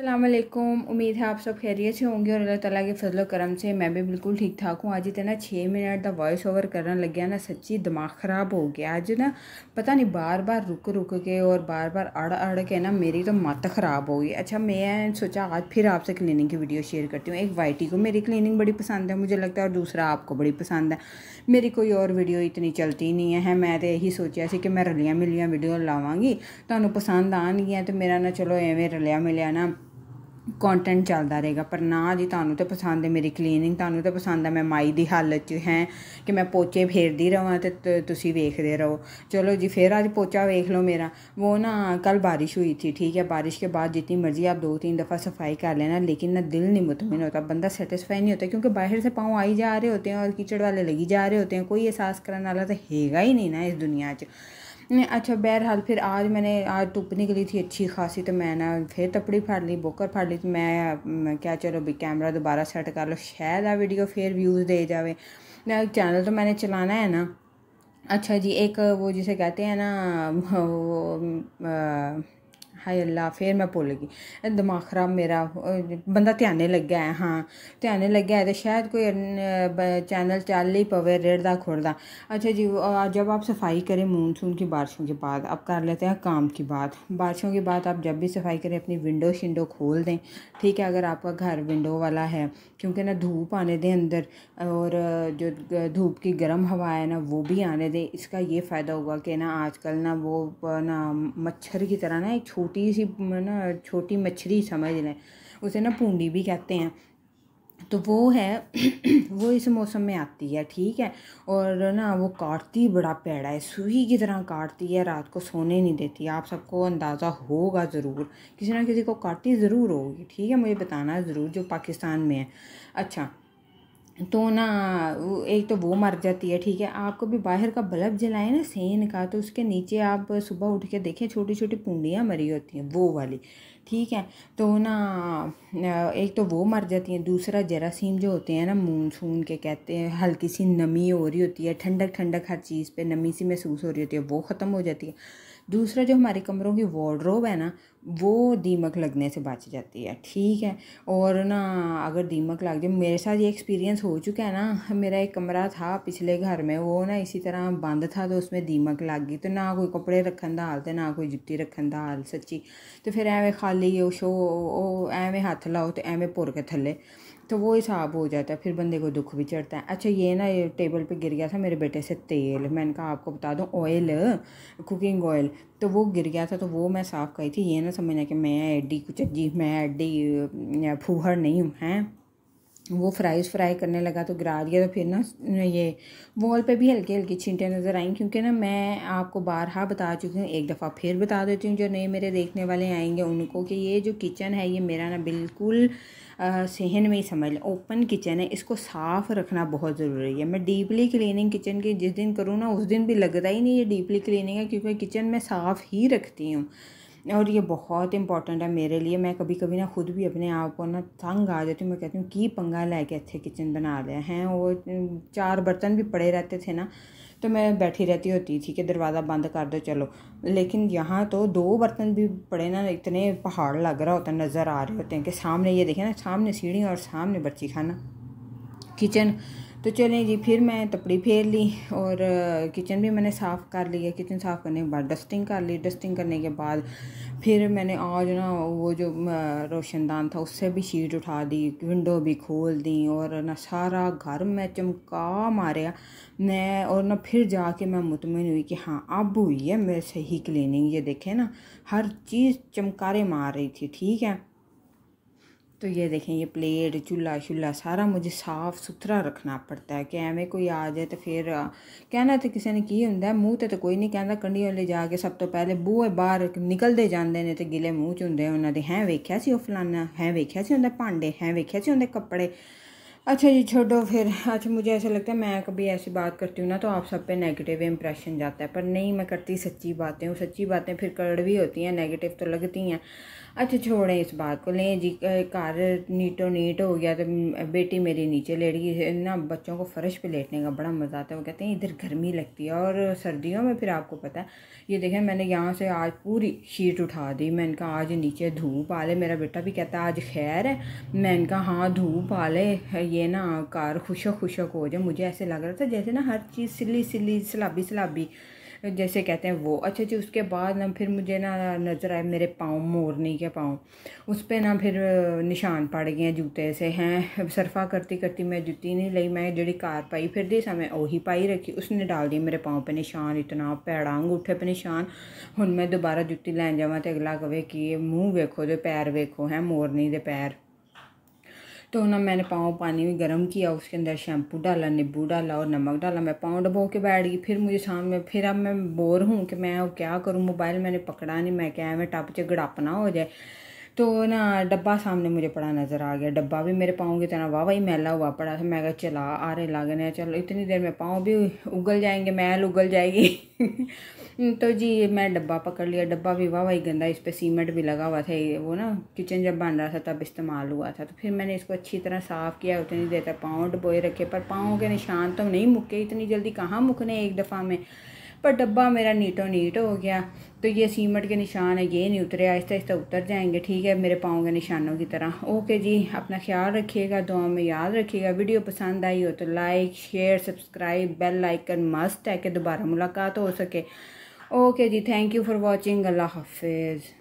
अल्लाम उम्मीद है आप सब खैरियत से होंगे और अल्लाह ताला के फजल करम से मैं भी बिल्कुल ठीक ठाक हूँ आज इतना छः मिनट का वॉइस ओवर करना लग गया ना सच्ची दिमाग ख़राब हो गया अज ना पता नहीं बार बार रुक रुक के और बार बार अड़ अड़ के ना मेरी तो मत ख़राब हो गई अच्छा मैं सोचा आज फिर आपसे क्लिनिंग की वीडियो शेयर करती हूँ एक वाइटी को मेरी क्लिनिंग बड़ी पसंद है मुझे लगता है और दूसरा आपको बड़ी पसंद है मेरी कोई और वीडियो इतनी चलती नहीं है मैं तो यही सोचा कि मैं रलिया मिलिया वीडियो लावगी तो पसंद आन आनगियाँ तो मेरा ना चलो एवं रलिया मिलिया ना कॉन्टेंट चलता रहेगा पर ना जी ਤੁਹਾਨੂੰ तो पसंद है मेरी क्लीनिंग ਤੁਹਾਨੂੰ तो पसंद है मैं माई की हालत च है कि मैं पोचे फेरती रहा ਤੇ ਤੁਸੀਂ ਵੇਖਦੇ ਰਹੋ ਚਲੋ ਜੀ ਫਿਰ ਅੱਜ ਪੋਚਾ ਵੇਖ ਲਓ ਮੇਰਾ ਉਹ ਨਾ कल बारिश हुई थी ठीक है बारिश के बाद जितनी मर्ज़ी आप दो तीन दफ़ा सफाई कर लेना लेकिन ना दिल नहीं मुतमिन होता बंदा सेटिस्फाई नहीं होता क्योंकि बाहर से पाँव आई जा रहे होते हैं और कीचड़ वाले लगी जा रहे होते हैं कोई एहसास करने वाला तो हैगा ही नहीं ना इस दुनिया नहीं अच्छा बहरहाल फिर आज मैंने आज धुप निकली थी अच्छी खासी तो मैं ना फिर तपड़ी फाड़ ली बोकर फाड़ ली तो मैं क्या चलो भी कैमरा दोबारा सेट कर लो शायद आ वीडियो फिर व्यूज़ दे जाए चैनल तो मैंने चलाना है ना अच्छा जी एक वो जिसे कहते हैं ना वो आ, हाय अल्लाह फिर मैं भुल गई दमाग खराब मेरा बंदा ध्याने हाँ ध्यान लग ध्याने है तो शायद कोई चैनल चल ही पवे रेड़ खुड़दा अच्छा जी जब आप सफाई करें मानसून की बारिशों के बाद अब कर लेते हैं काम की बात बारिशों के बाद आप जब भी सफाई करें अपनी विंडो शिंडो खोल दें ठीक है अगर आपका घर विंडो वाला है क्योंकि ना धूप आने दें अंदर और जो धूप की गर्म हवा है ना वो भी आने दें इसका ये फ़ायदा होगा कि ना आजकल ना वो ना मच्छर की तरह ना एक छोटी छोटी सी ना छोटी मछली समझ लें उसे ना पूंडी भी कहते हैं तो वो है वो इस मौसम में आती है ठीक है और ना वो काटती बड़ा पेड़ा है सुई की तरह काटती है रात को सोने नहीं देती आप सबको अंदाज़ा होगा ज़रूर किसी ना किसी को काटती ज़रूर होगी ठीक है मुझे बताना ज़रूर जो पाकिस्तान में है अच्छा तो ना एक तो वो मर जाती है ठीक है आपको भी बाहर का बल्ब जलाएं ना सेन का तो उसके नीचे आप सुबह उठ के देखें छोटी छोटी पूंडियाँ मरी होती हैं वो वाली ठीक है तो ना एक तो वो मर जाती हैं दूसरा जरासीम जो होते हैं ना मूनसून के कहते हैं हल्की सी नमी हो रही होती है ठंडक ठंडक हर चीज़ पर नमी सी महसूस हो रही होती है वो ख़त्म हो जाती है दूसरा जो हमारे कमरों की वार्ड्रोब है ना वो दीमक लगने से बच जाती है ठीक है और ना अगर दीमक लग जाए मेरे साथ ये एक्सपीरियंस हो चुका है ना मेरा एक कमरा था पिछले घर में वो ना इसी तरह बंद था तो उसमें दीमक लग गई तो ना कोई कपड़े रखन का हाल तो ना कोई जुत्ती रखन का हाल सच्ची तो फिर एवें खाली शो एवें हत्थ लाओ तो एवें पुर के थले तो वो हिसाब हो जाता है फिर बंदे को दुख भी चढ़ता है अच्छा ये ना ये टेबल पे गिर गया था मेरे बेटे से तेल मैंने कहा आपको बता दूँ ऑयल कुकिंग ऑयल तो वो गिर गया था तो वो मैं साफ़ करी थी ये ना समझना कि मैं एडी कुचज्जी मैं एडी फूहर नहीं हूँ हैं वो फ्राइज़ फ्राई करने लगा तो गिरा दिया तो फिर ना ये वॉल पे भी हल्की हल्की छींटें नज़र आई क्योंकि ना मैं आपको बारहा बता चुकी हूँ एक दफ़ा फिर बता देती हूँ जो नए मेरे देखने वाले आएंगे उनको कि ये जो किचन है ये मेरा ना बिल्कुल सहन में ही समझ लें ओपन किचन है इसको साफ़ रखना बहुत ज़रूरी है मैं डीपली क्लिनिंग किचन की जिस दिन करूँ ना उस दिन भी लगता ही नहीं ये डीपली क्लिनिंग है क्योंकि किचन मैं साफ़ ही रखती हूँ और ये बहुत इंपॉर्टेंट है मेरे लिए मैं कभी कभी ना ख़ुद भी अपने आप को ना तंग आ जाती हूँ मैं कहती हूँ कि पंगा ला के अच्छे किचन बना रहे हैं वो चार बर्तन भी पड़े रहते थे ना तो मैं बैठी रहती होती थी कि दरवाज़ा बंद कर दो चलो लेकिन यहाँ तो दो बर्तन भी पड़े ना इतने पहाड़ लग रहा होता नज़र आ रहे होते हैं कि सामने ये देखें ना सामने सीढ़ी और सामने बच्ची खाना किचन तो चलें जी फिर मैं तपड़ी फेर ली और किचन भी मैंने साफ़ कर लिया किचन साफ़ करने के बाद डस्टिंग कर ली डस्टिंग करने के बाद फिर मैंने आज ना वो जो रोशनदान था उससे भी शीट उठा दी विंडो भी खोल दी और ना सारा घर मैं चमका मारिया मैं और ना फिर जाके मैं मुतमिन हुई कि हाँ अब हुई है मेरे सही क्लीनिंग ये देखें ना हर चीज़ चमकारे मार रही थी ठीक है तो ये देखें ये प्लेट चूल्हा शुल्हा सारा मुझे साफ सुथरा रखना पड़ता है कि ਐਵੇਂ ਕੋਈ ਆ ਜਾਏ ਤੇ ਫਿਰ ਕਹਿਣਾ ਤੇ ਕਿਸੇ ਨੇ ਕੀ ਹੁੰਦਾ ਮੂੰਹ ਤੇ ਤਾਂ ਕੋਈ ਨਹੀਂ ਕਹਿੰਦਾ ਕੰਡੀਆਂ ਲੈ ਜਾ ਕੇ ਸਭ ਤੋਂ ਪਹਿਲੇ ਬੂਹੇ ਬਾਹਰ ਨਿਕਲਦੇ ਜਾਂਦੇ ਨੇ ਤੇ ਗਿਲੇ ਮੂੰਹ ਚ ਹੁੰਦੇ ਉਹਨਾਂ ਦੇ ਹੈ ਵੇਖਿਆ ਸੀ ਉਹ ਫਲਾਨਾ ਹੈ ਵੇਖਿਆ ਸੀ ਉਹਦੇ ਭਾਂਡੇ ਹੈ ਵੇਖਿਆ ਸੀ ਉਹਦੇ ਕੱਪੜੇ अच्छा जी छोड़ो फिर अच्छा मुझे ऐसा लगता है मैं कभी ऐसी बात करती हूँ ना तो आप सब पे नेगेटिव इम्प्रेशन जाता है पर नहीं मैं करती सच्ची बातें हूँ सच्ची बातें फिर कड़वी होती हैं नेगेटिव तो लगती हैं अच्छा छोड़ें इस बात को लें जी कार नीटो नीट हो गया तो बेटी मेरी नीचे लेट गई ना बच्चों को फ़र्श पे लेटने का बड़ा मज़ा आता है वो कहते हैं इधर गर्मी लगती है और सर्दियों में फिर आपको पता है ये देखें मैंने यहाँ से आज पूरी शीट उठा दी मैंने कहा आज नीचे धूप आ ले मेरा बेटा भी कहता है आज खैर है मैंने कहा हाँ धूप आ ले ये ये ना कार खुशक खुशक हो जाए मुझे ऐसे लग रहा था जैसे ना हर चीज़ सिली सिली सलाबी सलाबी जैसे कहते हैं वो अच्छा अच्छा उसके बाद ना फिर मुझे ना नज़र आए मेरे पाँव मोरनी के पाँव उस पर ना फिर निशान पड़ गए जूते से हैं सरफा करती करती मैं जूती नहीं ली मैं जोड़ी कार पाई फिर दी समय वही पाई रखी उसने डाल दी मेरे पाँव पर निशान इतना भैड़ा अंगूठे पर निशान हूँ मैं दोबारा जुती लैन जावा तो अगला कवे कि मूँह वेखो तो पैर वेखो है मोरनी के पैर तो ना मैंने पाँव पानी में गर्म किया उसके अंदर शैम्पू डाला नींबू डाला और नमक डाला मैं पाँव डबो के बैठ गई फिर मुझे सामने फिर अब मैं बोर हूँ कि मैं अब क्या करूँ मोबाइल मैंने पकड़ा नहीं मैं क्या मैं टप से हो जाए तो ना डब्बा सामने मुझे पड़ा नज़र आ गया डब्बा भी मेरे पाँव की तरह वाह वही मैला हुआ पड़ा था मैं कहा चला आ रहे लागने चलो इतनी देर में पाँव भी उगल जाएंगे मैल उगल जाएगी तो जी मैं डब्बा पकड़ लिया डब्बा भी वाह वही गंदा इस पर सीमेंट भी लगा हुआ था वो ना किचन जब बन रहा था तब इस्तेमाल हुआ था तो फिर मैंने इसको अच्छी तरह साफ़ किया उतनी देर तक पाँव डबोए रखे पर पाँव के निशान तो नहीं मुके इतनी जल्दी कहाँ मुकने एक दफ़ा में पर डब्बा मेरा नीटो नीट हो गया तो ये सीमट के निशान है ये नहीं उतरे आहिस्ता आहिस्ता उतर जाएंगे ठीक है मेरे पाँव के निशानों की तरह ओके जी अपना ख्याल रखिएगा दुआ में याद रखिएगा वीडियो पसंद आई हो तो like share subscribe bell icon मस्त है कि दोबारा मुलाकात हो सके ओके जी थैंक यू फॉर वॉचिंग अल्लाह हाफिज़